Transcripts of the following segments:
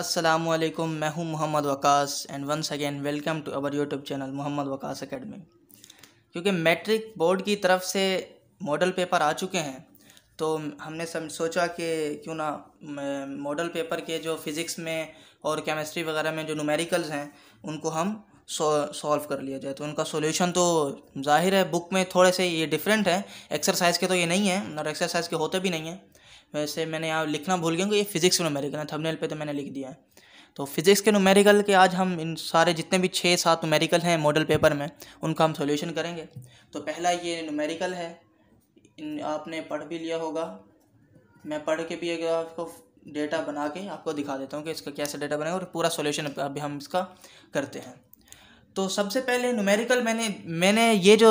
असलकम मैं हूं Mohammad Waqas and once again welcome to our YouTube channel Mohammad Waqas academy क्योंकि मैट्रिक बोर्ड की तरफ से मॉडल पेपर आ चुके हैं तो हमने सम सोचा कि क्यों ना मॉडल पेपर के जो फिज़िक्स में और केमिस्ट्री वगैरह में जो नुमेरिकल्स हैं उनको हम सॉल्व कर लिया जाए तो उनका सोल्यूशन तो जाहिर है बुक में थोड़े से ये डिफरेंट है एक्सरसाइज के तो ये नहीं है और एक्सरसाइज के होते भी नहीं हैं वैसे मैंने यहाँ लिखना भूल गया क्योंकि ये फिजिक्स में नुमेरिकल है थंबनेल पे तो मैंने लिख दिया है तो फिजिक्स के नुमेरिकल के आज हम इन सारे जितने भी छः सात नुमेरिकल हैं मॉडल पेपर में उनका हम सोल्यूशन करेंगे तो पहला ये नूमेरिकल है इन आपने पढ़ भी लिया होगा मैं पढ़ के भी एक आपको डेटा बना के आपको दिखा देता हूँ कि इसका कैसे डेटा बनेगा और पूरा सोल्यूशन अभी हम इसका करते हैं तो सबसे पहले नुमेरिकल मैंने मैंने ये जो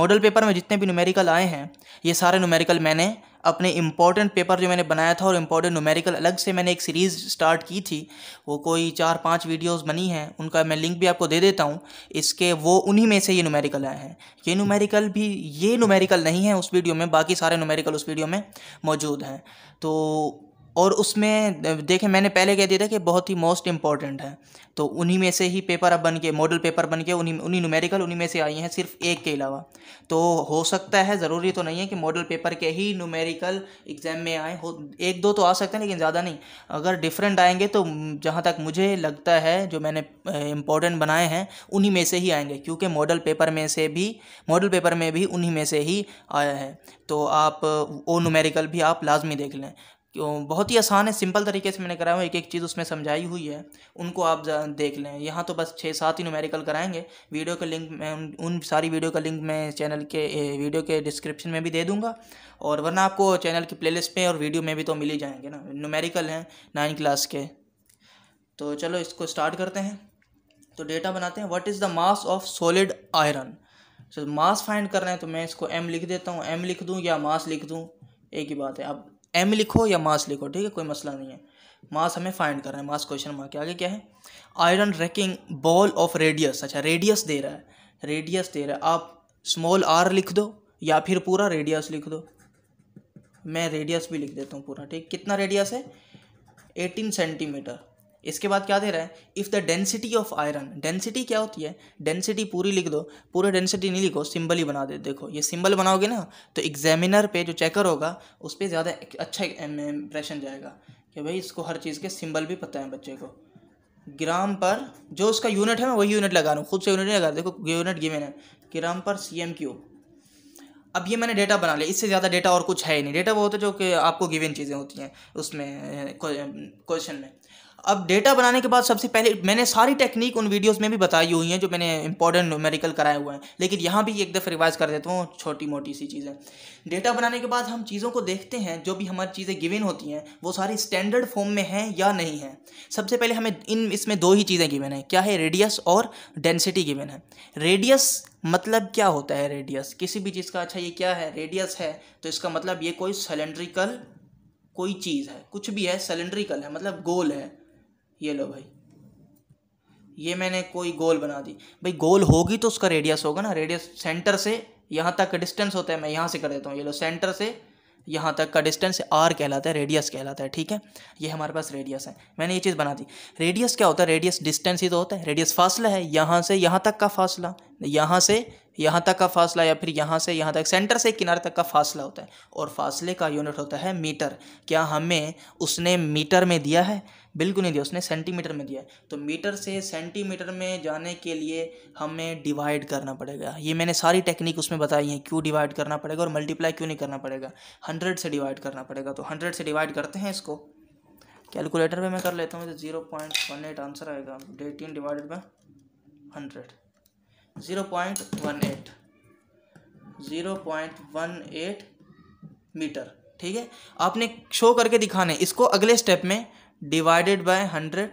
मॉडल पेपर में जितने भी नुमेरिकल आए हैं ये सारे नुमेरिकल मैंने अपने इंपॉर्टेंट पेपर जो मैंने बनाया था और इम्पॉर्टेंट न्यूमेरिकल अलग से मैंने एक सीरीज़ स्टार्ट की थी वो कोई चार पाँच वीडियोस बनी हैं उनका मैं लिंक भी आपको दे देता हूँ इसके वो उन्हीं में से ये न्यूमेरिकल आए हैं ये न्यूमेरिकल भी ये न्यूमेरिकल नहीं है उस वीडियो में बाकी सारे नुमेरिकल उस वीडियो में मौजूद हैं तो और उसमें देखें मैंने पहले कह दिया था कि बहुत ही मोस्ट इम्पॉर्टेंट है तो उन्हीं में से ही पेपर अब बन के मॉडल पेपर बन के उन्हीं उन्हीं न्यूमेरिकल उन्हीं में से आई हैं सिर्फ एक के अलावा तो हो सकता है ज़रूरी तो नहीं है कि मॉडल पेपर के ही न्यूमेरिकल एग्ज़ाम में आए हो एक दो तो आ सकते हैं लेकिन ज़्यादा नहीं अगर डिफरेंट आएंगे तो जहाँ तक मुझे लगता है जो मैंने इम्पोर्टेंट बनाए हैं उन्हीं में से ही आएंगे क्योंकि मॉडल पेपर में से भी मॉडल पेपर में भी उन्हीं में से ही आया है तो आप वो न्यूमेरिकल भी आप लाजमी देख लें क्यों बहुत ही आसान है सिंपल तरीके से मैंने कराया हूँ एक एक चीज़ उसमें समझाई हुई है उनको आप देख लें यहाँ तो बस छः सात ही न्यूमेरिकल कराएंगे वीडियो का लिंक मैं उन, उन सारी वीडियो का लिंक मैं चैनल के वीडियो के डिस्क्रिप्शन में भी दे दूँगा और वरना आपको चैनल की प्लेलिस्ट में और वीडियो में भी तो मिल ही जाएंगे ना न्यूमेरिकल हैं नाइन क्लास के तो चलो इसको स्टार्ट करते हैं तो डेटा बनाते हैं what is the mass of solid iron so mass find कर रहे हैं तो मैं इसको एम लिख देता हूँ एम लिख दूँ या मास लिख दूँ एक ही बात है अब एम लिखो या मास लिखो ठीक है कोई मसला नहीं है मास हमें फाइंड करना है मास क्वेश्चन मार्क आगे क्या है iron wrecking ball of radius अच्छा रेडियस दे रहा है रेडियस दे रहा है आप स्मॉल आर लिख दो या फिर पूरा रेडियस लिख दो मैं रेडियस भी लिख देता हूँ पूरा ठीक कितना रेडियस है एटीन सेंटीमीटर इसके बाद क्या दे रहा है if the density of iron density क्या होती है डेंसिटी पूरी लिख दो पूरे डेंसिटी नहीं लिखो सिंबल ही बना दे देखो ये सिंबल बनाओगे ना तो एग्जामिनर पे जो चेकर होगा उस पर ज़्यादा अच्छा इम्प्रेशन जाएगा कि भाई इसको हर चीज़ के सिंबल भी पता है बच्चे को ग्राम पर जो उसका यूनिट है मैं वही यूनिट लगा रहा हूँ खुद से यूनिट नहीं लगा देखो यूनिट गिवन है ग्राम पर सी एम क्यू अब ये मैंने डेटा बना लिया इससे ज़्यादा डेटा और कुछ है ही नहीं डेटा वो होता है जो कि आपको गिवन चीज़ें होती हैं उसमें क्वेश्चन में अब डेटा बनाने के बाद सबसे पहले मैंने सारी टेक्निक उन वीडियोस में भी बताई हुई हैं जो मैंने इंपॉर्टेंट न्यूमेरिकल कराए हुए हैं लेकिन यहाँ भी एक दफ़ा रिवाइज कर देता हूँ छोटी मोटी सी चीज़ें डेटा बनाने के बाद हम चीज़ों को देखते हैं जो भी हमारी चीज़ें गिवन होती हैं वो सारी स्टैंडर्ड फॉर्म में हैं या नहीं है सबसे पहले हमें इन इसमें दो ही चीज़ें गिवन हैं क्या है रेडियस और डेंसिटी गिवन है रेडियस मतलब क्या होता है रेडियस किसी भी चीज़ का अच्छा ये क्या है रेडियस है तो इसका मतलब ये कोई सिलेंड्रिकल कोई चीज़ है कुछ भी है सिलेंड्रिकल है मतलब गोल है ये लो भाई ये मैंने कोई गोल बना दी भाई गोल होगी तो उसका रेडियस होगा ना रेडियस सेंटर से यहाँ तक का डिस्टेंस होता है मैं यहाँ से कर देता हूँ ये लो सेंटर से यहाँ तक का डिस्टेंस आर कहलाता है रेडियस कहलाता है ठीक है ये हमारे पास रेडियस है मैंने ये चीज़ बना दी रेडियस क्या होता है रेडियस डिस्टेंस ही तो होता है रेडियस फासला है यहाँ से यहाँ तक का फासला यहाँ से यहाँ तक का फासला या फिर यहाँ से यहाँ तक सेंटर से किनारे तक का फासला होता है और फासले का यूनिट होता है मीटर क्या हमें उसने मीटर में दिया है बिल्कुल नहीं दिया उसने सेंटीमीटर में दिया है तो मीटर से सेंटीमीटर में जाने के लिए हमें डिवाइड करना पड़ेगा ये मैंने सारी टेक्निक उसमें बताई है क्यों डिवाइड करना पड़ेगा और मल्टीप्लाई क्यों नहीं करना पड़ेगा हंड्रेड से डिवाइड करना पड़ेगा तो हंड्रेड से डिवाइड करते हैं इसको कैलकुलेटर में मैं कर लेता हूँ तो zero point one eight answer आएगा eighteen divided by hundred zero point one eight zero point one eight metre ठीक है आपने शो करके दिखाना है इसको अगले स्टेप में डिवाइडेड बाय हंड्रेड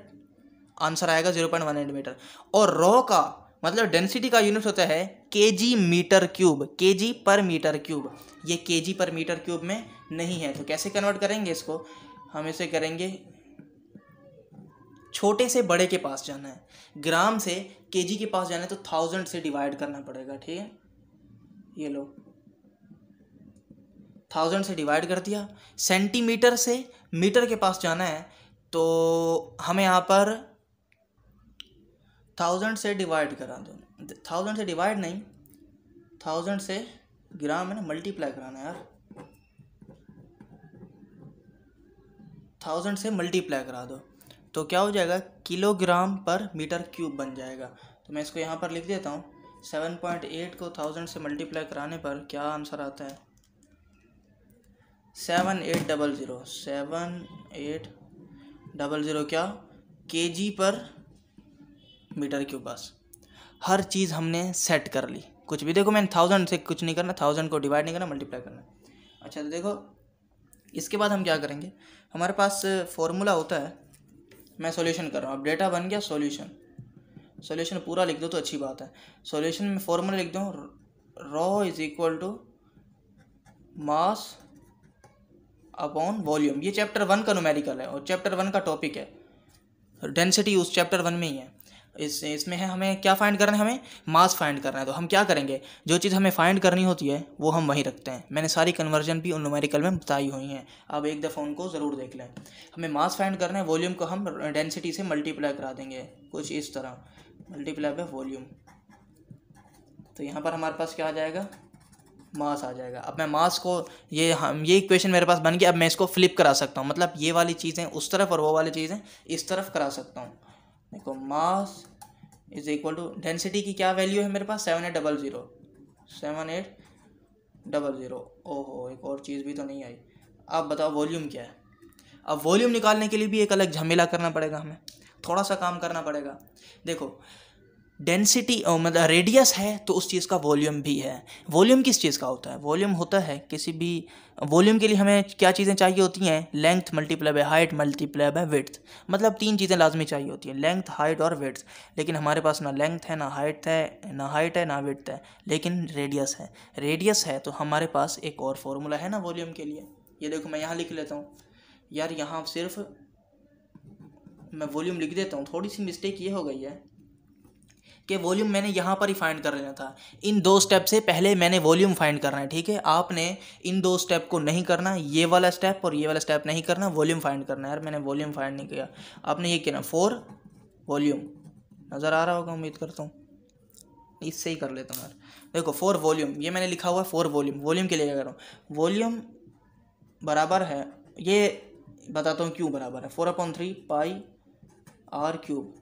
आंसर आएगा zero point one eight metre और रॉ का मतलब डेंसिटी का यूनिट होता है के जी मीटर क्यूब के जी पर मीटर क्यूब ये के जी पर मीटर क्यूब में नहीं है तो कैसे कन्वर्ट करेंगे इसको हम इसे करेंगे छोटे से बड़े के पास जाना है ग्राम से केजी के पास जाना है तो थाउजेंड से डिवाइड करना पड़ेगा ठीक है ये लो थाउजेंड से डिवाइड कर दिया सेंटीमीटर से मीटर के पास जाना है तो हमें यहाँ पर थाउजेंड से डिवाइड करा दो थाउजेंड से डिवाइड नहीं थाउजेंड से ग्राम है ना मल्टीप्लाई कराना है यार थाउजेंड से मल्टीप्लाई करा दो तो क्या हो जाएगा किलोग्राम पर मीटर क्यूब बन जाएगा तो मैं इसको यहाँ पर लिख देता हूँ सेवन पॉइंट एट को थाउजेंड से मल्टीप्लाई कराने पर क्या आंसर आता है seven eight double zero seven eight double zero क्या के जी पर मीटर क्यूब बस हर चीज़ हमने सेट कर ली कुछ भी देखो मैंने थाउजेंड से कुछ नहीं करना थाउजेंड को डिवाइड नहीं करना मल्टीप्लाई करना अच्छा तो देखो इसके बाद हम क्या करेंगे हमारे पास फॉर्मूला होता है मैं सॉल्यूशन कर रहा हूँ अब डेटा बन गया सॉल्यूशन सॉल्यूशन पूरा लिख दो तो अच्छी बात है सॉल्यूशन में फॉर्मूला लिख दो rho is equal to mass upon volume ये चैप्टर वन का नोमेरिकल है और चैप्टर वन का टॉपिक है डेंसिटी उस चैप्टर वन में ही है इस इसमें है हमें क्या फाइंड करना है हमें मास फाइंड करना है तो हम क्या करेंगे जो चीज़ हमें फाइंड करनी होती है वो हम वहीं रखते हैं मैंने सारी कन्वर्जन भी उन नुमेरिकल में बताई हुई हैं आप एक दफ़ा उनको ज़रूर देख लें हमें मास फाइंड करना है वॉल्यूम को हम डेंसिटी से मल्टीप्लाई करा देंगे कुछ इस तरह मल्टीप्लाई बाय वॉल्यूम तो यहाँ पर हमारे पास क्या आ जाएगा मास आ जाएगा अब मैं मास को ये हम ये इक्वेशन मेरे पास बन गया अब मैं इसको फ्लिप करा सकता हूँ मतलब ये वाली चीज़ें उस तरफ और वो वाली चीज़ें इस तरफ करा सकता हूँ देखो mass is equal to density की क्या वैल्यू है मेरे पास seven eight double zero seven eight double zero ओहो एक और चीज़ भी तो नहीं आई अब बताओ वॉल्यूम क्या है अब वॉल्यूम निकालने के लिए भी एक अलग झमेला करना पड़ेगा हमें थोड़ा सा काम करना पड़ेगा देखो डेंसिटी मतलब रेडियस है तो उस चीज़ का वॉल्यूम भी है वॉल्यूम किस चीज़ का होता है वॉल्यूम होता है किसी भी वॉल्यूम के लिए हमें क्या चीज़ें चाहिए होती हैं length multiply by height multiply by width मतलब तीन चीज़ें लाजमी चाहिए होती हैं लेंथ हाइट और विड्थ लेकिन हमारे पास ना लेंथ है ना हाइट है ना हाइट है ना विड्थ है लेकिन रेडियस है रेडियस है तो हमारे पास एक और फार्मूला है ना वॉल्यूम के लिए ये देखो मैं यहाँ लिख लेता हूँ यार यहाँ सिर्फ मैं वॉल्यूम लिख देता हूँ थोड़ी सी मिस्टेक ये हो गई है कि वॉल्यूम मैंने यहाँ पर ही फाइंड कर लेना था इन दो स्टेप से पहले मैंने वॉल्यूम फाइंड करना है ठीक है आपने इन दो स्टेप को नहीं करना ये वाला स्टेप और ये वाला स्टेप नहीं करना वॉल्यूम फाइंड करना है यार मैंने वॉल्यूम फाइंड नहीं किया आपने ये किया ना फोर वॉल्यूम नज़र आ रहा होगा उम्मीद करता हूँ इससे ही कर लेता हूँ यार देखो फोर वॉल्यूम ये मैंने लिखा हुआ है फोर वॉल्यूम वॉल्यूम के लिए क्या कर रहा हूँ वॉल्यूम बराबर है ये बताता हूँ क्यों बराबर है four upon three pi r cube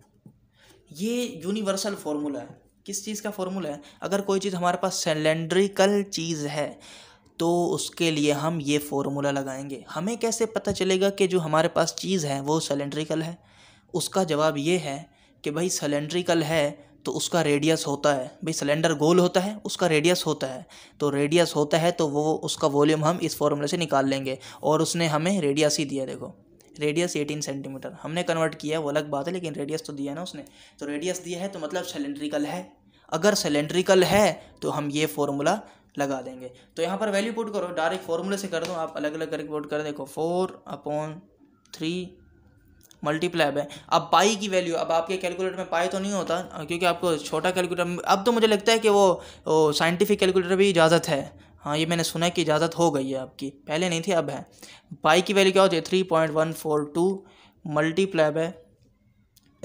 ये यूनिवर्सल फॉर्मूला है किस चीज़ का फॉर्मूला है अगर कोई चीज़ हमारे पास सिलेंड्रिकल चीज़ है तो उसके लिए हम ये फॉर्मूला लगाएंगे हमें कैसे पता चलेगा कि जो हमारे पास चीज़ है वो सिलेंड्रिकल है उसका जवाब ये है कि भाई सिलेंड्रिकल है तो उसका रेडियस होता है भाई सिलेंडर गोल होता है उसका रेडियस होता है तो रेडियस होता है तो वो उसका वॉल्यूम हम इस फॉर्मूले से निकाल लेंगे और उसने हमें रेडियस ही दिया देखो रेडियस एटीन सेंटीमीटर हमने कन्वर्ट किया है वो अलग बात है लेकिन रेडियस तो दिया है ना उसने तो रेडियस दिया है तो मतलब सिलेंड्रिकल है अगर सिलेंड्रिकल है तो हम ये फॉर्मूला लगा देंगे तो यहाँ पर वैल्यू पुट करो डायरेक्ट फॉर्मूले से कर दो आप अलग अलग करके पुट कर देखो फोर अपॉन थ्री मल्टीप्लाई है अब पाई की वैल्यू अब आपके कैलकुलेटर में पाई तो नहीं होता क्योंकि आपको छोटा कैलकुलेटर अब तो मुझे लगता है कि वो साइंटिफिक कैलकुलेटर भी इजाज़त है हाँ ये मैंने सुना है कि इजाज़त हो गई है आपकी पहले नहीं थी अब है बाई की वैल्यू क्या होती है three point one four two multiply by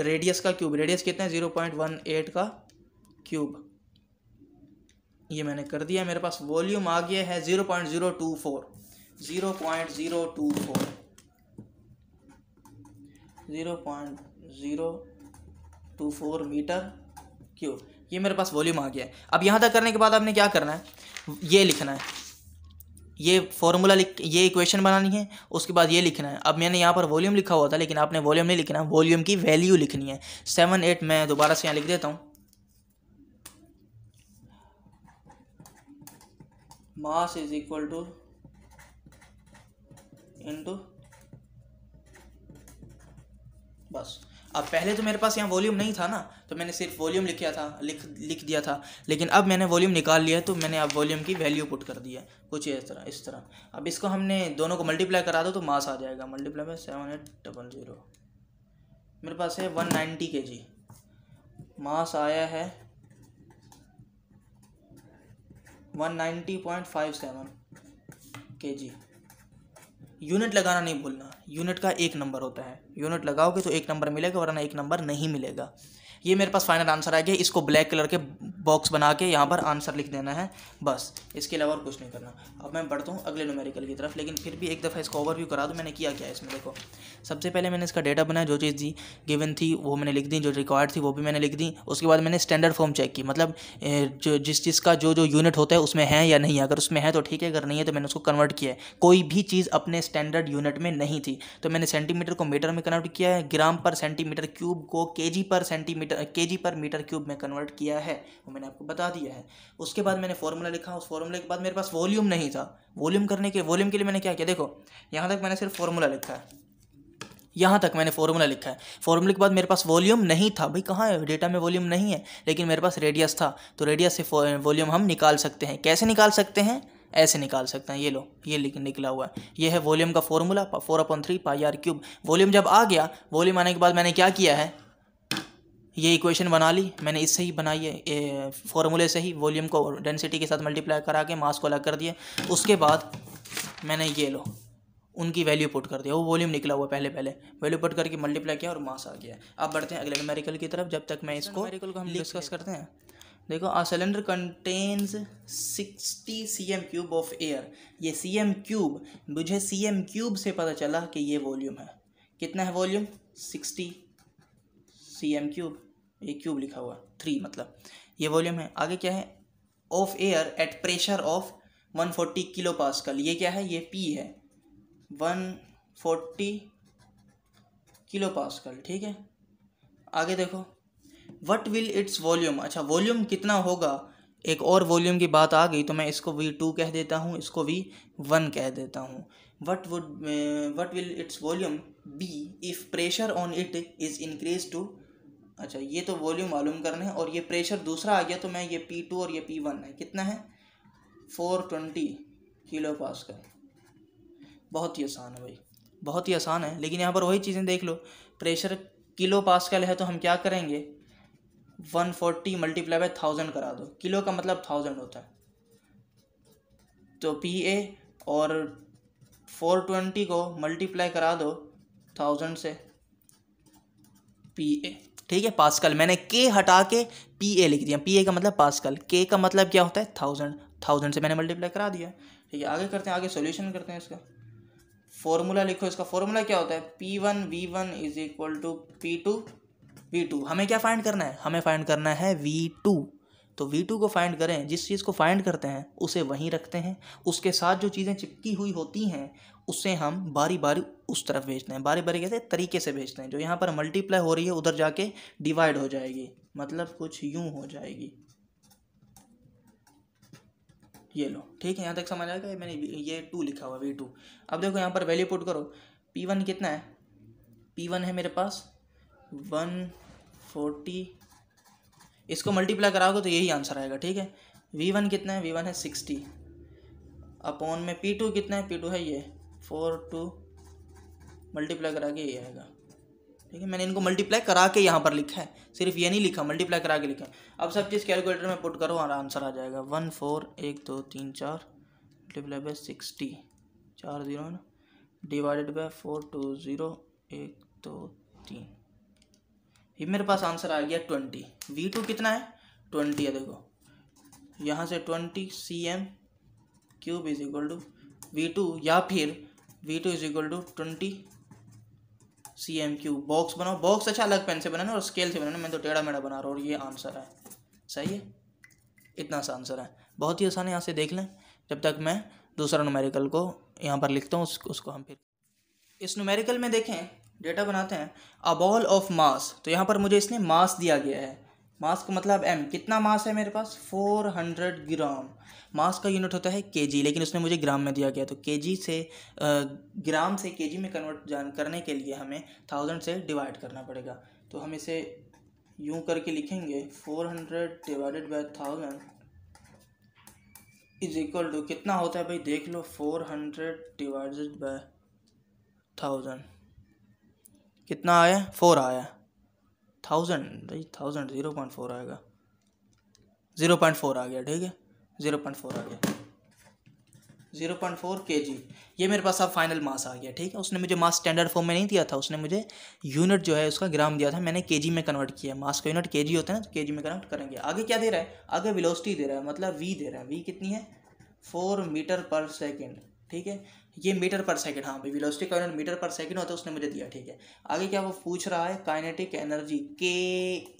radius का क्यूब रेडियस कितना है ज़ीरो पॉइंट वन एट का क्यूब ये मैंने कर दिया मेरे पास वॉल्यूम आ गया है zero point zero two four zero point zero two four zero point zero two four metre cube ये मेरे पास वॉल्यूम आ गया है अब यहाँ तक करने के बाद आपने क्या करना है ये लिखना है ये फॉर्मूला लिख ये इक्वेशन बनानी है उसके बाद ये लिखना है अब मैंने यहाँ पर वॉल्यूम लिखा हुआ था लेकिन आपने वॉल्यूम नहीं लिखना वॉल्यूम की वैल्यू लिखनी है सेवन एट मैं दोबारा से यहाँ लिख देता हूँ mass is equal to into बस अब पहले तो मेरे पास यहाँ वॉल्यूम नहीं था ना तो मैंने सिर्फ वॉल्यूम लिखा था लिख लिख दिया था लेकिन अब मैंने वॉल्यूम निकाल लिया तो मैंने अब वॉल्यूम की वैल्यू पुट कर दी है कुछ इस तरह इस तरह अब इसको हमने दोनों को मल्टीप्लाई करा दो तो मास आ जाएगा मल्टीप्लाई में सेवन एट डबल ज़ीरो मेरे पास है वन नाइन्टी के जी मास आया है one ninety point five seven K G unit लगाना नहीं भूलना यूनिट का एक नंबर होता है यूनिट लगाओगे तो एक नंबर मिलेगा वरना एक नंबर नहीं मिलेगा ये मेरे पास फाइनल आंसर आ गया इसको ब्लैक कलर के बॉक्स बना के यहाँ पर आंसर लिख देना है बस इसके अलावा और कुछ नहीं करना अब मैं बढ़ता हूँ अगले नोमेरिकल की तरफ लेकिन फिर भी एक दफ़ा इसका ओवरव्यू करा दूँ मैंने किया क्या इसमें देखो सबसे पहले मैंने इसका डेटा बनाया जो चीज़ दी गिवन थी वो मैंने लिख दी जो रिक्वायर्ड थी वो भी मैंने लिख दी उसके बाद मैंने स्टैंडर्ड फॉर्म चेक की मतलब जो जिस चीज़ का जो जो यूनिट होता है उसमें है या नहीं अगर उसमें है तो ठीक है अगर नहीं है तो मैंने उसको कन्वर्ट किया है कोई भी चीज़ अपने स्टैंडर्ड यूनिट में नहीं थी तो मैंने सेंटीमीटर को मीटर में कन्वर्ट किया है ग्राम पर सेंटीमीटर क्यूब को के पर सेंटीमीटर के पर मीटर क्यूब में कन्वर्ट किया है मैंने आपको बता दिया है उसके बाद मैंने फॉर्मूला लिखा उस फॉर्मूले के बाद मेरे पास वॉल्यूम नहीं था वॉल्यूम करने के वॉल्यूम के लिए मैंने क्या किया देखो यहाँ तक मैंने सिर्फ फॉर्मूला लिखा है यहाँ तक मैंने फॉर्मूला लिखा है फॉर्मूले के बाद मेरे पास वॉल्यूम नहीं था भाई कहाँ है डेटा में वॉल्यूम नहीं है लेकिन मेरे पास रेडियस था तो रेडियस से वॉल्यूम हम निकाल सकते हैं कैसे निकाल सकते हैं ऐसे निकाल सकते हैं ये लो ये लिख निकला हुआ है ये है वॉल्यूम का formula four upon three pi r cube volume जब आ गया वॉल्यूम आने के बाद मैंने क्या किया है ये इक्वेशन बना ली मैंने इससे ही बनाई है फॉर्मूले से ही वॉल्यूम को डेंसिटी के साथ मल्टीप्लाई करा के मास को अलग कर दिया उसके बाद मैंने ये लो उनकी वैल्यू पुट कर दिया वो वॉल्यूम निकला हुआ पहले पहले वैल्यू पुट करके मल्टीप्लाई किया और मास आ गया अब बढ़ते हैं अगले न्यूमेरिकल की तरफ जब तक मैं इसको न्यूमेरिकल को हम डिस्कस करते हैं देखो a cylinder contains sixty C M cube of air ये सी एम क्यूब मुझे सी एम क्यूब से पता चला कि ये वॉल्यूम है कितना है volume sixty C M cube ये क्यूब लिखा हुआ थ्री मतलब ये वॉल्यूम है आगे क्या है of air at pressure of one forty kilopascal ये क्या है ये पी है वन फोर्टी किलो पास्कल ठीक है आगे देखो वट विल इट्स वॉल्यूम अच्छा वॉल्यूम कितना होगा एक और वॉल्यूम की बात आ गई तो मैं इसको वी टू कह देता हूँ इसको वी वन कह देता हूँ what would what will its volume be if pressure on it is increase to अच्छा ये तो वॉल्यूम मालूम करने और ये प्रेशर दूसरा आ गया तो मैं ये पी टू और ये पी वन है कितना है फोर ट्वेंटी किलो पास का बहुत ही आसान है भाई बहुत ही आसान है लेकिन यहाँ पर वही चीज़ें देख लो प्रेशर किलो पास्कल है तो हम क्या करेंगे one forty multiply by thousand करा दो किलो का मतलब थाउजेंड होता है तो पी ए और फोर ट्वेंटी को मल्टीप्लाई करा दो थाउजेंड से पी ए ठीक है पास्कल मैंने के हटा के पी ए लिख दिया पी ए का मतलब पास्कल के का मतलब क्या होता है थाउजेंड थाउजेंड से मैंने मल्टीप्लाई करा दिया ठीक है आगे करते हैं आगे सोल्यूशन करते हैं इसका फॉर्मूला लिखो इसका फॉर्मूला क्या होता है P one V one is equal to P two V two हमें क्या फाइंड करना है हमें फाइंड करना है वी टू तो वी टू को फाइंड करें जिस चीज़ को फाइंड करते हैं उसे वहीं रखते हैं उसके साथ जो चीज़ें चिपकी हुई होती हैं उसे हम बारी बारी उस तरफ भेजते हैं बारी बारी कैसे तरीके से भेजते हैं जो यहाँ पर मल्टीप्लाई हो रही है उधर जाके डिवाइड हो जाएगी मतलब कुछ यूँ हो जाएगी ये लो ठीक है यहाँ तक समझ आएगा मैंने ये टू लिखा हुआ वी टू अब देखो यहाँ पर वैल्यू पुट करो पी वन कितना है पी वन है मेरे पास वन फोर्टी इसको मल्टीप्लाई कराओगे तो यही आंसर आएगा ठीक है वी वन कितना है वी वन है सिक्सटी अपॉन में पी टू कितना है पी टू है ये फोर टू मल्टीप्लाई करा के ये आएगा ठीक है मैंने इनको मल्टीप्लाई करा के यहाँ पर लिखा है सिर्फ ये नहीं लिखा मल्टीप्लाई करा के लिखा है अब सब चीज़ कैलकुलेटर में पुट करो और आंसर आ जाएगा वन फोर एक दो तीन चार मल्टीप्लाई बाय सिक्सटी चार zero divided by four two zero एक दो तीन ये मेरे पास आंसर आ गया ट्वेंटी वी टू कितना है ट्वेंटी है देखो यहाँ से twenty C M cube is equal to V two या फिर V two is equal to twenty C M cube box बनाओ बॉक्स अच्छा अलग पेन से बनाना और स्केल से बनाना मैं तो टेढ़ा मेढ़ा बना रहा हूँ और ये आंसर है सही है इतना सा आंसर है बहुत ही आसान है यहाँ से देख लें जब तक मैं दूसरा नुमेरिकल को यहाँ पर लिखता हूँ उसको उसको हम फिर इस नुमेरिकल में देखें डेटा बनाते हैं अ बॉल ऑफ मास तो यहाँ पर मुझे इसने मास दिया गया है मास का मतलब एम कितना मास है मेरे पास फोर हंड्रेड ग्राम मास का यूनिट होता है के जी लेकिन उसने मुझे ग्राम में दिया गया तो के जी से ग्राम से के जी में कन्वर्ट जान करने के लिए हमें थाउजेंड से डिवाइड करना पड़ेगा तो हम इसे यूं करके लिखेंगे four hundred divided by thousand is equal to कितना होता है भाई देख लो four hundred divided by thousand कितना आया फोर आया थाउजेंड भाई थाउजेंड ज़ीरो पॉइंट फोर आएगा ज़ीरो पॉइंट फोर आ गया ठीक है ज़ीरो पॉइंट फोर आ गया ज़ीरो पॉइंट फोर के जी ये मेरे पास अब फाइनल मास आ गया ठीक है उसने मुझे मास स्टैंडर्ड फॉर्म में नहीं दिया था उसने मुझे यूनिट जो है उसका ग्राम दिया था मैंने के जी में कन्वर्ट किया मास का यूनिट के जी होता है ना तो के जी में कन्वर्ट करेंगे आगे क्या दे रहा है आगे विलोसिटी दे रहा है मतलब वी दे रहा है वी कितनी है फोर मीटर पर सेकेंड ठीक है ये मीटर पर सेकंड हाँ भाई वेलोसिटी का यूनिट मीटर पर सेकंड होता है उसने मुझे दिया ठीक है आगे क्या वो पूछ रहा है काइनेटिक एनर्जी के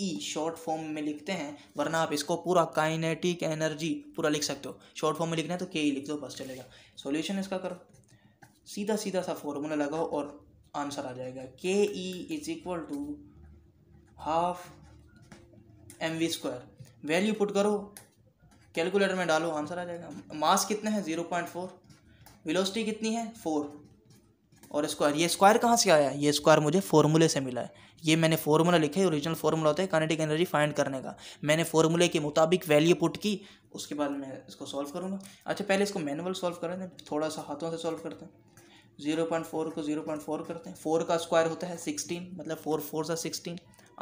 ई शॉर्ट फॉर्म में लिखते हैं वरना आप इसको पूरा काइनेटिक एनर्जी पूरा लिख सकते हो शॉर्ट फॉर्म में लिखना है तो के ई लिख दो बस चलेगा सोल्यूशन इसका करो सीधा सीधा सा फॉर्मूला लगाओ और आंसर आ जाएगा K E is equal to half M V square value put करो कैलकुलेटर में डालो आंसर आ जाएगा मास कितना है ज़ीरो पॉइंट फोर वेलोसिटी कितनी है फोर और स्क्वायर ये स्क्वायर कहाँ से आया ये स्क्वायर मुझे फॉर्मूले से मिला है ये मैंने फॉर्मूला लिखा है ओरिजिनल फॉर्मूला होता है कानेटिक एनर्जी फाइंड करने का मैंने फॉर्मूले के मुताबिक वैल्यू पुट की उसके बाद मैं इसको सॉल्व करूँगा अच्छा पहले इसको मैनुअल सॉल्व करें थोड़ा सा हाथों से सॉल्व करते हैं जीरो पॉइंट फोर को जीरो पॉइंट फोर करते हैं फोर का स्क्वायर होता है सिक्सटीन मतलब फोर फोर सा सिक्सटीन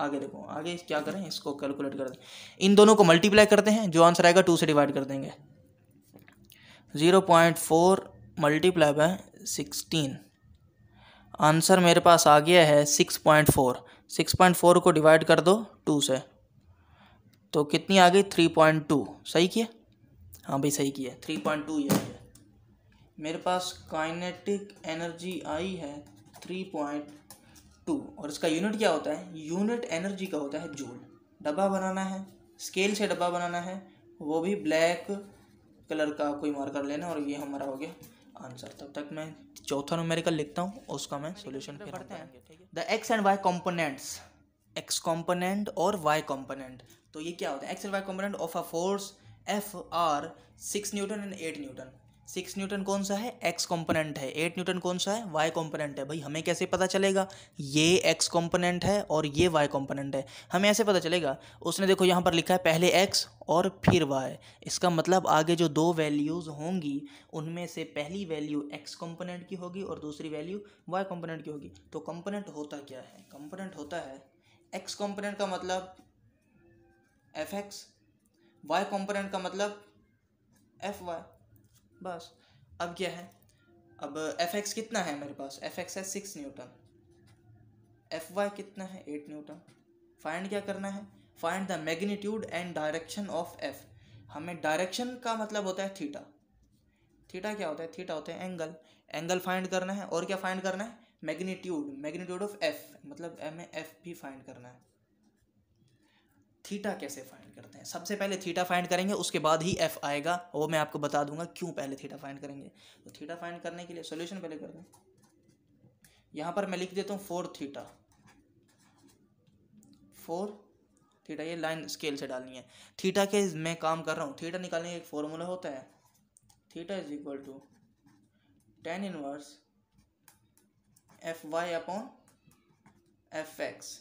आगे देखो आगे क्या करें इसको कैलकुलेट कर दें इन दोनों को मल्टीप्लाई करते हैं जो आंसर आएगा टू से डिवाइड कर देंगे zero point four multiply by sixteen answer मेरे पास आ गया है six point four six point four को डिवाइड कर दो टू से तो कितनी आ गई थ्री पॉइंट टू सही किया हाँ भाई सही किया थ्री पॉइंट टू ये है मेरे पास काइनेटिक एनर्जी आई है थ्री पॉइंट टू और इसका यूनिट क्या होता है यूनिट एनर्जी का होता है जूल डब्बा बनाना है स्केल से डब्बा बनाना है वो भी ब्लैक कलर का कोई मार्कर लेना और ये हमारा हो गया आंसर तब तक मैं चौथा न्यूमेरिकल लिखता हूँ उसका मैं सोल्यूशन फिर पढ़ते हैं the X and Y components X component और वाई कॉम्पोनेंट तो ये क्या होता है X and Y component of a force F R six newton and eight newton six newton कौन सा है एक्स कॉम्पोनेंट है एट न्यूटन कौन सा है वाई कॉम्पोनेंट है भाई हमें कैसे पता चलेगा ये एक्स कॉम्पोनेंट है और ये वाई कॉम्पोनेंट है हमें ऐसे पता चलेगा उसने देखो यहाँ पर लिखा है पहले एक्स और फिर वाई इसका मतलब आगे जो दो वैल्यूज़ होंगी उनमें से पहली वैल्यू एक्स कॉम्पोनेंट की होगी और दूसरी वैल्यू वाई कॉम्पोनेंट की होगी तो कॉम्पोनेंट होता क्या है कॉम्पोनेंट होता है एक्स कॉम्पोनेंट का मतलब एफ एक्स वाई कॉम्पोनेंट का मतलब एफ वाई बस अब क्या है अब एफ एक्स कितना है मेरे पास एफ एक्स है सिक्स न्यूटन एफ वाई कितना है एट न्यूटन फाइंड क्या करना है find the magnitude and direction of F हमें डायरेक्शन का मतलब होता है थीटा थीटा क्या होता है थीटा होता है एंगल एंगल फाइंड करना है और क्या फाइंड करना है मैग्नीट्यूड मैग्नीट्यूड ऑफ एफ मतलब एम एफ भी फाइंड करना है थीटा कैसे फाइंड करते हैं सबसे पहले थीटा फाइंड करेंगे उसके बाद ही एफ आएगा वो मैं आपको बता दूंगा क्यों पहले थीटा फाइंड करेंगे तो थीटा फाइंड करने के लिए सोल्यूशन पहले कर दें यहाँ पर मैं लिख देता हूँ फोर थीटा फोर थीटा ये लाइन स्केल से डालनी है थीटा के मैं काम कर रहा हूँ थीटा निकालने का एक फॉर्मूला होता है theta is equal to tan inverse F Y upon F X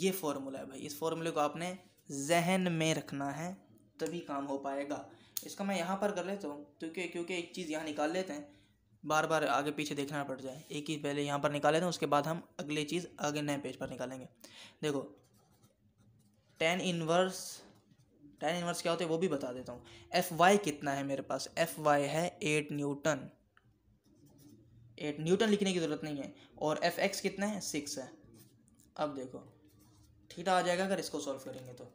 ये फॉर्मूला है भाई इस फॉर्मूले को आपने जहन में रखना है तभी काम हो पाएगा इसका मैं यहाँ पर कर लेता हूँ क्योंकि क्योंकि एक चीज़ यहाँ निकाल लेते हैं बार बार आगे पीछे देखना पड़ जाए एक ही पहले यहाँ पर निकाल लेते हैं उसके बाद हम अगली चीज़ आगे नए पेज पर निकालेंगे देखो टेन इनवर्स टेन इनवर्स क्या होते हैं वो भी बता देता हूँ एफ वाई कितना है मेरे पास एफ वाई है एट न्यूटन एट न्यूटन लिखने की ज़रूरत नहीं है और एफ एक्स कितना है सिक्स है अब देखो थीटा आ जाएगा अगर इसको सॉल्व करेंगे तो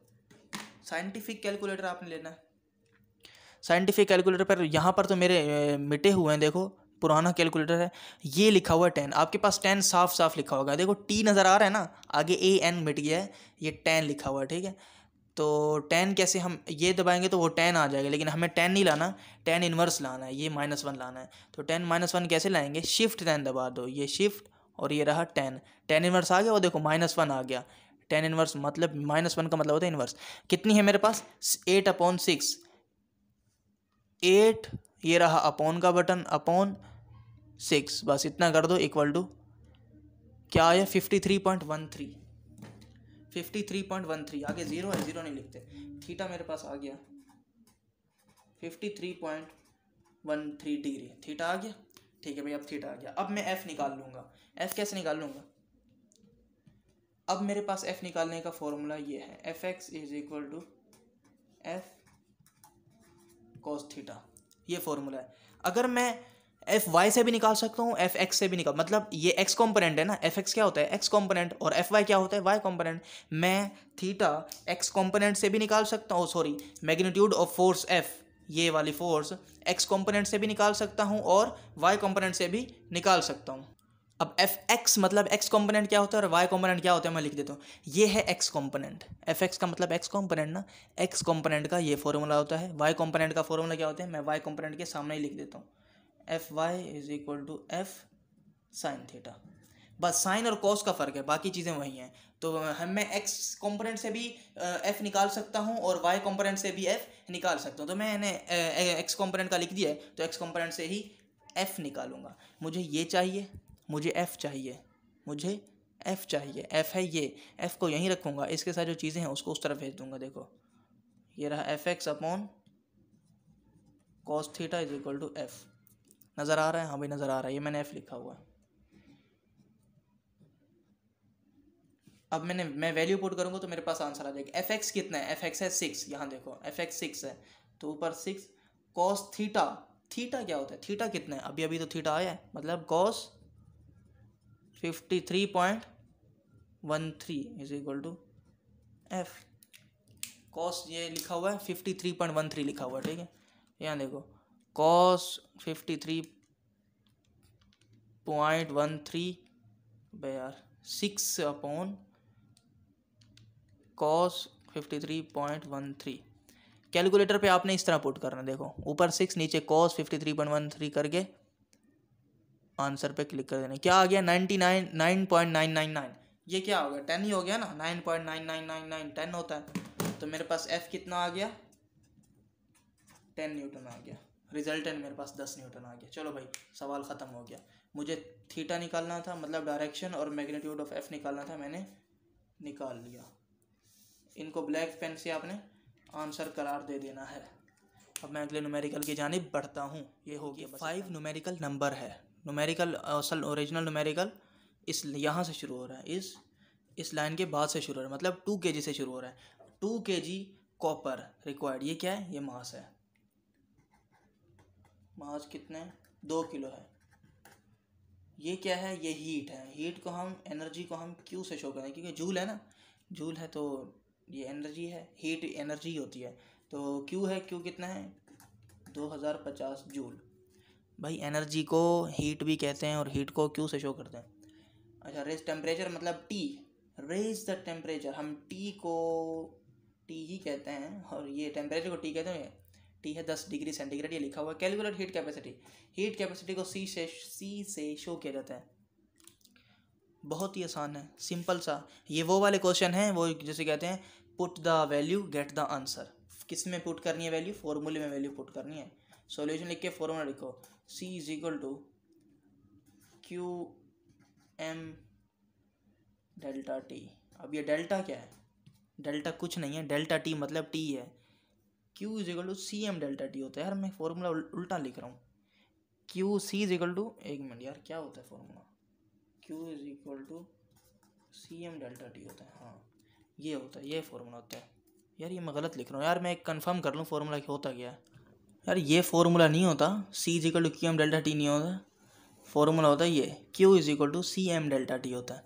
साइंटिफिक कैलकुलेटर आपने लेना है साइंटिफिक कैलकुलेटर पर यहाँ पर तो मेरे मिटे हुए हैं देखो पुराना कैलकुलेटर है ये लिखा हुआ है टेन आपके पास टेन साफ साफ लिखा होगा देखो टी नज़र आ रहा है ना आगे ए एन मिट गया है ये टेन लिखा हुआ है ठीक है तो टेन कैसे हम ये दबाएंगे तो वो टेन आ जाएगा लेकिन हमें टेन नहीं लाना टेन इन्वर्स लाना है ये माइनस वन लाना है तो टेन माइनस वन कैसे लाएंगे शिफ्ट टेन दबा दो ये शिफ्ट और ये रहा टेन टेन इन्वर्स आ गया और देखो माइनस वन आ गया टेन इनवर्स मतलब माइनस वन का मतलब होता है इनवर्स कितनी है मेरे पास एट अपॉन सिक्स एट ये रहा अपॉन का बटन अपॉन सिक्स बस इतना कर दो इक्वल टू क्या आया fifty three point one three fifty three point one three आगे ज़ीरो है ज़ीरो नहीं लिखते थीटा मेरे पास आ गया fifty three point one three degree theta आ गया ठीक है भाई अब थीटा आ गया अब मैं एफ़ निकाल लूँगा एफ़ कैसे निकाल लूँगा अब मेरे पास एफ़ निकालने का फॉर्मूला ये है F X is equal to F cos theta ये फॉर्मूला है अगर मैं एफ वाई से भी निकाल सकता हूँ एफ एक्स से भी निकाल मतलब ये एक्स कॉम्पोनेंट है ना एफ एक्स क्या होता है एक्स कॉम्पोनेंट और एफ वाई क्या होता है वाई कॉम्पोनेंट मैं थीटा एक्स कॉम्पोनेंट से भी निकाल सकता हूँ sorry magnitude of force F ये वाली फोर्स एक्स कॉम्पोनेंट से भी निकाल सकता हूँ और वाई कॉम्पोनेंट से भी निकाल सकता हूँ अब एफ एक्स मतलब एक्स कॉम्पोनेंट क्या होता है और वाई कॉम्पोनेंट क्या होता है मैं लिख देता हूँ ये है एक्स कॉम्पोनेंट एफ एक्स का मतलब एक्स कॉम्पोनेंट ना एक्स कॉम्पोनेंट का ये फॉर्मूला होता है वाई कॉम्पोनेंट का फॉर्मूला क्या होता है मैं वाई कॉम्पोनेंट के सामने ही लिख देता हूँ F Y is equal to F sine theta बस साइन और कॉस का फ़र्क है बाकी चीज़ें वही हैं तो हम मैं एक्स कॉम्पोनेंट से भी एफ़ निकाल सकता हूँ और वाई कॉम्पोनेंट से भी एफ़ निकाल सकता हूँ तो मैंने एक्स कॉम्पोनेंट का लिख दिया है तो एक्स कॉम्पोनेंट से ही एफ़ निकालूंगा मुझे ये चाहिए मुझे एफ़ चाहिए मुझे एफ़ चाहिए एफ़ है ये एफ़ को यहीं रखूँगा इसके साथ जो चीज़ें हैं उसको उस तरफ भेज दूँगा देखो ये रहा F X upon cos theta is equal to F नज़र आ रहा है हाँ भाई नज़र आ रहा है ये मैंने एफ़ लिखा हुआ है अब मैंने मैं वैल्यू पुट करूँगा तो मेरे पास आंसर आ जाएगा एफ एक्स कितना है एफ एक्स है सिक्स यहाँ देखो एफ एक्स सिक्स है तो ऊपर सिक्स कॉस थीटा थीटा क्या होता है थीटा कितना है अभी अभी तो थीटा आया है मतलब cos fifty three point one three is equal to F cos ये लिखा हुआ है fifty three point one three लिखा हुआ है ठीक है यहाँ देखो cos fifty three point one three यार six upon cos fifty three point one three calculator पे आपने इस तरह पुट करना देखो ऊपर सिक्स नीचे cos fifty three point one three करके आंसर पे क्लिक कर देना क्या आ गया ninety nine nine point nine nine nine ये क्या हो गया टेन ही हो गया ना nine point nine nine nine nine ten होता है तो मेरे पास एफ कितना आ गया टेन न्यूटन आ गया रिजल्टेंट मेरे पास दस न्यूटन आ गया चलो भाई सवाल ख़त्म हो गया मुझे थीटा निकालना था मतलब डायरेक्शन और मैग्नीट्यूड ऑफ एफ निकालना था मैंने निकाल लिया इनको ब्लैक पेन से आपने आंसर करार दे देना है अब मैं अगले न्यूमेरिकल की जानब बढ़ता हूँ ये हो गया फाइव न्यूमेरिकल नंबर है नुमेरिकल असल ओरिजिनल नुमेरिकल इस यहाँ से शुरू हो रहा है इस इस लाइन के बाद से शुरू हो रहा है मतलब टू के से शुरू हो रहा है टू के जी कॉपर रिक्वायर्ड ये क्या है ये मास है मास कितने दो किलो है ये क्या है ये हीट है हीट को हम एनर्जी को हम क्यू से शो करें क्योंकि जूल है ना जूल है तो ये एनर्जी है हीट एनर्जी होती है तो क्यू है क्यू कितना है दो हज़ार पचास जूल भाई एनर्जी को हीट भी कहते हैं और हीट को क्यों से शो करते हैं अच्छा रेज टेम्परेचर मतलब टी रेज द टेम्परेचर हम टी को टी ही कहते हैं और ये टेम्परेचर को टी कहते हैं टी है दस डिग्री सेंटीग्रेड ये लिखा हुआ है calculate heat capacity heat capacity को सी से सी से शो किया जाता है बहुत ही आसान है सिंपल सा ये वो वाले क्वेश्चन हैं वो जैसे कहते हैं put the value get the answer किस में पुट करनी है वैल्यू फॉर्मूले में वैल्यू पुट करनी है सोल्यूशन लिख के फॉर्मूला लिखो C is equal to Q M delta T अब ये डेल्टा क्या है डेल्टा कुछ नहीं है डेल्टा टी मतलब टी है Q is equal to C M delta T होता है यार मैं फॉर्मूला उल्टा लिख रहा हूँ Q C is equal to एक मिनट यार क्या होता है formula Q is equal to C M delta T होता है हाँ ये होता है ये फॉर्मूला होता है यार ये मैं गलत लिख रहा हूँ यार मैं एक कन्फर्म कर लूँ फॉर्मूला होता क्या है यार ये फॉर्मूला नहीं होता C is equal to Q M delta T नहीं होता फॉर्मूला होता है ये Q is equal to C M delta T होता है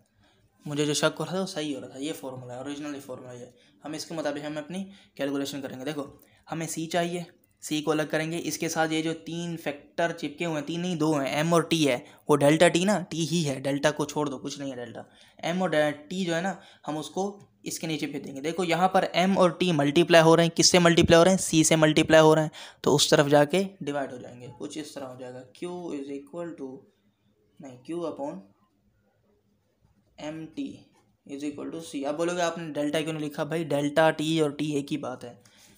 मुझे जो शक हो रहा था वो सही हो रहा था ये फॉर्मूला है ओरिजिनल फॉर्मूला ये हम इसके मुताबिक हम अपनी कैलकुलेशन करेंगे देखो हमें सी चाहिए सी को अलग करेंगे इसके साथ ये जो तीन फैक्टर चिपके हुए हैं तीन नहीं दो हैं एम और टी है वो डेल्टा टी ना टी ही है डेल्टा को छोड़ दो कुछ नहीं है डेल्टा एम और टी जो है ना हम उसको इसके नीचे भेज देंगे देखो यहाँ पर एम और टी मल्टीप्लाई हो रहे हैं किससे मल्टीप्लाई हो रहे हैं सी से मल्टीप्लाई हो रहे हैं तो उस तरफ जाके डिवाइड हो जाएंगे कुछ इस तरह हो जाएगा क्यू इज इक्वल टू नहीं Q upon M T is equal to C आप बोलोगे आपने डेल्टा क्यों नहीं लिखा भाई डेल्टा टी और टी एक ही बात है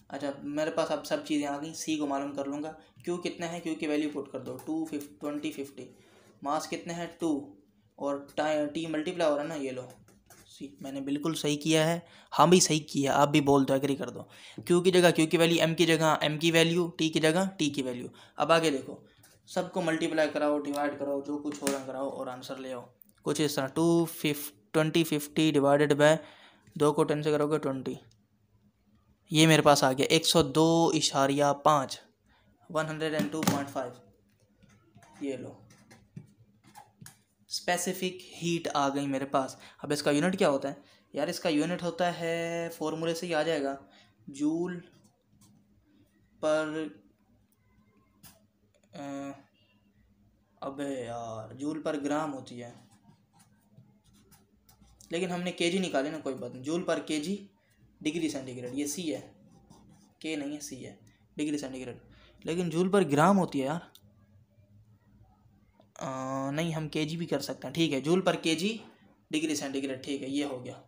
अच्छा मेरे पास अब सब चीज़ें आ गई सी को मालूम कर लूँगा क्यू कितने हैं क्यू की वैल्यू पुट कर दो two fif twenty fifty mass कितने हैं टू और टी मल्टीप्लाई हो रहा है ना ये लो सी मैंने बिल्कुल सही किया है हाँ भी सही किया आप भी बोल दो तो एग्री कर दो क्यू की जगह क्यू की वैल्यू एम की जगह एम की वैल्यू टी की जगह टी की वैल्यू अब आगे देखो सबको मल्टीप्लाई कराओ डिवाइड कराओ जो कुछ हो रहा कराओ और आंसर ले आओ कुछ इस तरह two fif twenty fifty divided by दो को टेन से करोगे ट्वेंटी ये मेरे पास आ गया एक सौ दो इशारिया पाँच one hundred and two point five ये लो स्पेसिफिक हीट आ गई मेरे पास अब इसका यूनिट क्या होता है यार इसका यूनिट होता है फॉर्मूले से ही आ जाएगा जूल पर अबे यार जूल पर ग्राम होती है लेकिन हमने केजी निकाले ना कोई बात नहीं जूल पर केजी डिग्री सेंटीग्रेड ये सी है के नहीं है सी है डिग्री सेंटीग्रेड लेकिन जूल पर ग्राम होती है यार आ, नहीं हम के भी कर सकते हैं ठीक है जूल पर के डिग्री सेंटीग्रेड ठीक है ये हो गया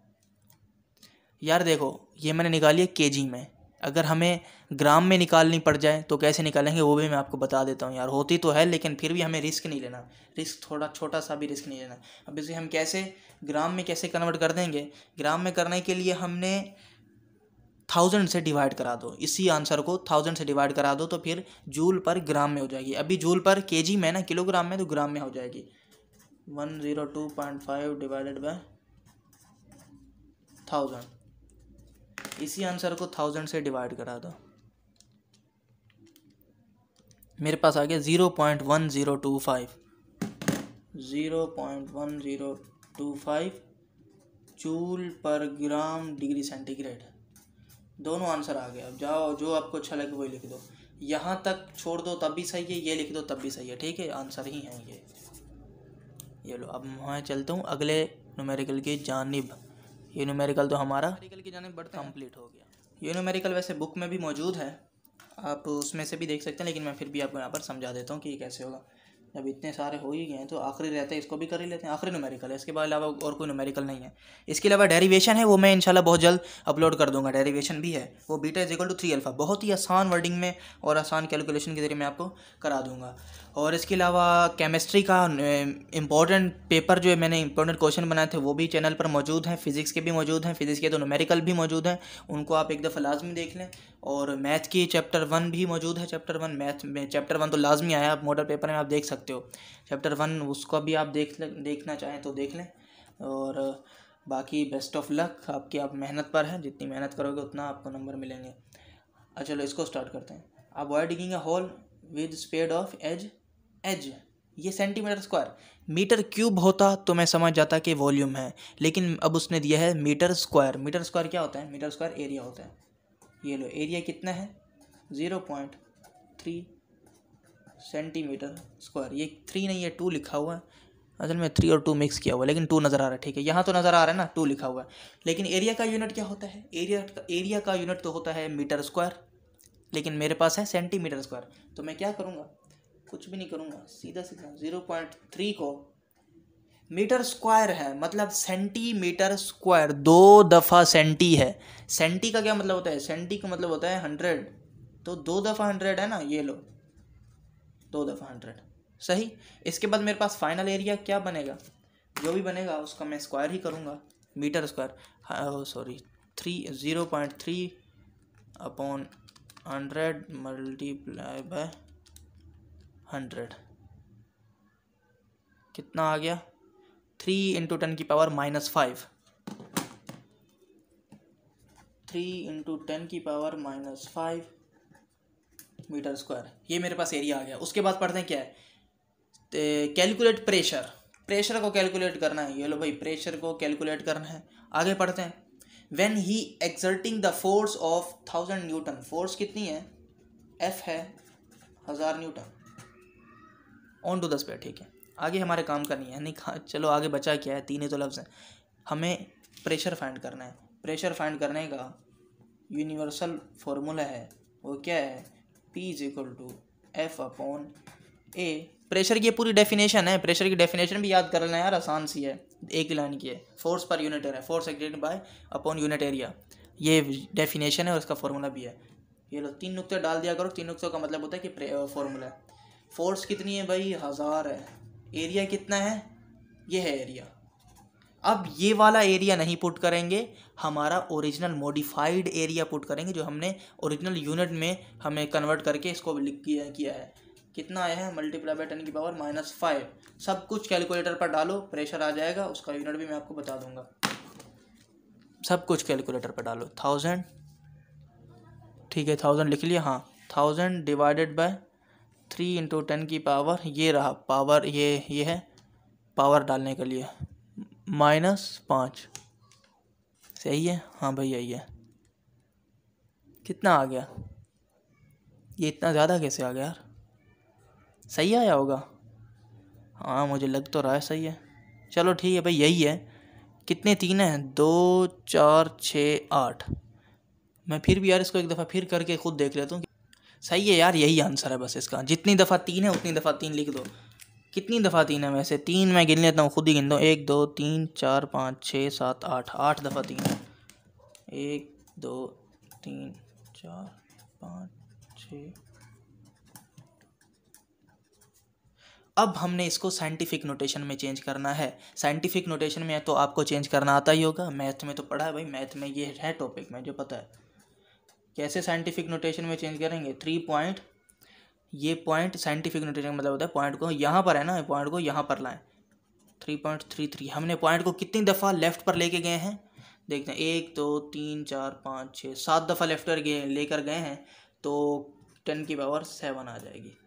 यार देखो ये मैंने निकाली है के में अगर हमें ग्राम में निकालनी पड़ जाए तो कैसे निकालेंगे वो भी मैं आपको बता देता हूँ यार होती तो है लेकिन फिर भी हमें रिस्क नहीं लेना रिस्क थोड़ा छोटा सा भी रिस्क नहीं लेना अब इसे हम कैसे ग्राम में कैसे कन्वर्ट कर देंगे ग्राम में करने के लिए हमने थाउजेंड से डिवाइड करा दो इसी आंसर को थाउजेंड से डिवाइड करा दो तो फिर जूल पर ग्राम में हो जाएगी अभी जूल पर के जी में ना किलोग्राम में तो ग्राम में हो जाएगी one zero two point five divided by thousand इसी आंसर को थाउजेंड से डिवाइड करा दो मेरे पास आ गया zero point one zero two five zero point one zero two five joule पर ग्राम डिग्री सेंटीग्रेड दोनों आंसर आ गया अब जाओ जो आपको अच्छा लगे वही लिख दो यहाँ तक छोड़ दो तब भी सही है ये लिख दो तब भी सही है ठीक है आंसर ही है ये ये लो अब मैं चलता हूँ अगले नोमेरिकल की जानब ये नूमेरिकल तो हमारा नूमेरिकल की जानब बढ़ कम्प्लीट हो गया ये नूमेरिकल वैसे बुक में भी मौजूद है आप उसमें से भी देख सकते हैं लेकिन मैं फिर भी आपको यहाँ पर समझा देता हूँ कि ये कैसे होगा जब इतने सारे हो ही गए तो आखिरी रहते हैं इसको भी कर ही लेते हैं आखिरी नुमेरिकल है इसके अलावा और कोई नुमेरिकल नहीं है इसके अलावा डेरिवेशन है वो मैं इंशाल्लाह बहुत जल्द अपलोड कर दूंगा डेरिवेशन भी है वो beta is equal to three alpha बहुत ही आसान वर्डिंग में और आसान कैलकुलेशन के जरिए मैं आपको करा दूंगा और इसके अलावा केमिस्ट्री का इम्पोर्टेंट पेपर जो है मैंने इम्पोर्टेंट क्वेश्चन बनाए थे वो भी चैनल पर मौजूद हैं फिज़िक्स के भी मौजूद हैं फिज़िक्स के तो नोमेरिकल भी मौजूद हैं उनको आप एक दफ़ा लाजमी देख लें और मैथ की चैप्टर वन भी मौजूद है चैप्टर वन मैथ में चैप्टर वन तो लाजमी आया आप मॉडल पेपर में आप देख सकते हो चैप्टर वन उसको भी आप देख देखना चाहें तो देख लें और बाकी बेस्ट ऑफ लक आपकी आप मेहनत पर हैं जितनी मेहनत करोगे उतना आपको नंबर मिलेंगे अच्छा चलो इसको स्टार्ट करते हैं आप wire digging a hole with spade of edge edge ये सेंटीमीटर स्क्वायर मीटर क्यूब होता तो मैं समझ जाता कि वॉल्यूम है लेकिन अब उसने दिया है मीटर स्क्वायर मीटर स्क्वायर क्या होता है मीटर स्क्वायर एरिया होता है ये लो एरिया कितना है zero point three centimetre square ये थ्री नहीं है टू लिखा हुआ है असल में थ्री और टू मिक्स किया हुआ है लेकिन टू नज़र आ रहा है ठीक है यहाँ तो नज़र आ रहा है ना टू लिखा हुआ है लेकिन एरिया का यूनिट क्या होता है एरिया का एरिया का यूनिट तो होता है मीटर स्क्वायर लेकिन मेरे पास है सेंटीमीटर स्क्वायर तो मैं क्या करूँगा कुछ भी नहीं करूँगा सीधा सीधा ज़ीरो पॉइंट थ्री को मीटर स्क्वायर है मतलब सेंटीमीटर स्क्वायर दो दफ़ा सेंटी है सेंटी का क्या मतलब होता है सेंटी का मतलब होता है हंड्रेड तो दो दफ़ा हंड्रेड है ना ये लो दो दफ़ा हंड्रेड सही इसके बाद मेरे पास फाइनल एरिया क्या बनेगा जो भी बनेगा उसका मैं स्क्वायर ही करूँगा metre square sorry three zero point three upon hundred multiply by hundred कितना आ गया थ्री इंटू टेन की power minus five three into ten की power minus five metre square ये मेरे पास एरिया आ गया उसके बाद पढ़ते हैं क्या है कैलकुलेट प्रेशर प्रेशर को कैलकुलेट करना है ये लो भाई प्रेशर को कैलकुलेट करना है आगे पढ़ते हैं when he exerting the force of thousand newton force कितनी है एफ है हज़ार Newton on to the pay ठीक है आगे हमारे काम का नहीं है नहीं चलो आगे बचा क्या है तीन ही तो लफ्ज़ हैं हमें प्रेशर फाइंड करना है प्रेशर फाइंड करने का यूनिवर्सल फॉर्मूला है वो क्या है P is equal to F upon A pressure की पूरी डेफिनेशन है प्रेशर की डेफिनेशन भी याद कर लेना यार आसान सी है एक लाइन की है force per unit area force acted by upon unit area ये डेफिनेशन है और इसका फॉर्मूला भी है ये लो तीन नुकते डाल दिया करो तीन नुकतों का मतलब होता है कि फॉर्मूला है फोर्स कितनी है भाई हज़ार है एरिया कितना है ये है एरिया अब ये वाला एरिया नहीं पुट करेंगे हमारा ओरिजिनल मॉडिफाइड एरिया पुट करेंगे जो हमने ओरिजिनल यूनिट में हमें कन्वर्ट करके इसको लिख किया है कितना आया है मल्टीप्लाई बाई टेन की पावर माइनस फाइव सब कुछ कैलकुलेटर पर डालो प्रेशर आ जाएगा उसका यूनिट भी मैं आपको बता दूंगा सब कुछ कैलकुलेटर पर डालो थाउजेंड ठीक है थाउजेंड लिख लिया हाँ thousand divided by three into ten की पावर ये रहा पावर ये ये है पावर डालने के लिए माइनस पाँच सही है हाँ भाई यही है कितना आ गया ये इतना ज़्यादा कैसे आ गया यार सही आया होगा हाँ मुझे लग तो रहा है सही है चलो ठीक है भाई यही है कितने तीन हैं दो चार छः आठ मैं फिर भी यार इसको एक दफ़ा फिर करके खुद देख लेता हूँ सही है यार यही आंसर है बस इसका जितनी दफ़ा तीन है उतनी दफ़ा तीन लिख दो कितनी दफ़ा तीन है वैसे तीन मैं गिन लेता हूँ खुद ही गिन दो एक दो तीन चार पाँच छः सात आठ आठ दफ़ा तीन है एक दो तीन चार पाँच छ अब हमने इसको साइंटिफिक नोटेशन में चेंज करना है साइंटिफिक नोटेशन में तो आपको चेंज करना आता ही होगा मैथ में तो पढ़ा है भाई मैथ में ये है टॉपिक में जो पता है कैसे साइंटिफिक नोटेशन में चेंज करेंगे थ्री पॉइंट ये पॉइंट साइंटिफिक नोटेशन मतलब होता है पॉइंट को यहाँ पर है ना पॉइंट को यहाँ पर लाएँ थ्री पॉइंट थ्री थ्री हमने पॉइंट को कितनी दफ़ा लेफ़्ट पर लेके गए हैं देखते हैं एक दो तीन चार पाँच छः सात दफ़ा लेफ्ट पर गए लेकर गए हैं तो टेन की पावर सेवन आ जाएगी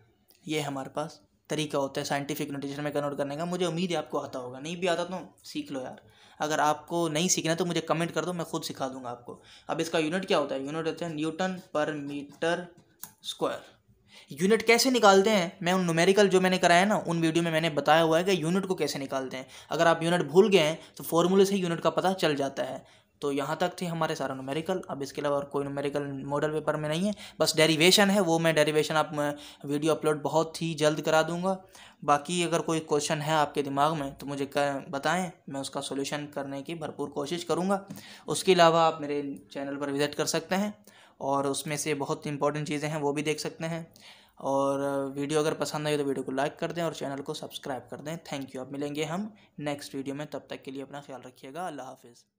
ये हमारे पास तरीका होता है साइंटिफिक नोटेशन में कन्वर्ट करने का मुझे उम्मीद है आपको आता होगा नहीं भी आता तो सीख लो यार अगर आपको नहीं सीखना तो मुझे कमेंट कर दो मैं खुद सिखा दूंगा आपको अब इसका यूनिट क्या होता है यूनिट होता है न्यूटन पर मीटर स्क्वायर यूनिट कैसे निकालते हैं मैं उन न्यूमेरिकल जो मैंने कराया ना उन वीडियो में मैंने बताया हुआ है कि यूनिट को कैसे निकालते हैं अगर आप यूनिट भूल गए हैं तो फॉर्मूले से यूनिट का पता चल जाता है तो यहाँ तक थे हमारे सारा नोमेरिकल अब इसके अलावा और कोई नोमेरिकल मॉडल पेपर में नहीं है बस डेरिवेशन है वो मैं डेरिवेशन आप मैं वीडियो अपलोड बहुत ही जल्द करा दूँगा बाकी अगर कोई क्वेश्चन है आपके दिमाग में तो मुझे कर, बताएं मैं उसका सोल्यूशन करने की भरपूर कोशिश करूँगा उसके अलावा आप मेरे चैनल पर विज़िट कर सकते हैं और उसमें से बहुत इंपॉर्टेंट चीज़ें हैं वो भी देख सकते हैं और वीडियो अगर पसंद आई तो वीडियो को लाइक कर दें और चैनल को सब्सक्राइब कर दें थैंक यू अब मिलेंगे हम नेक्स्ट वीडियो में तब तक के लिए अपना ख्याल रखिएगा अल्लाह हाफिज़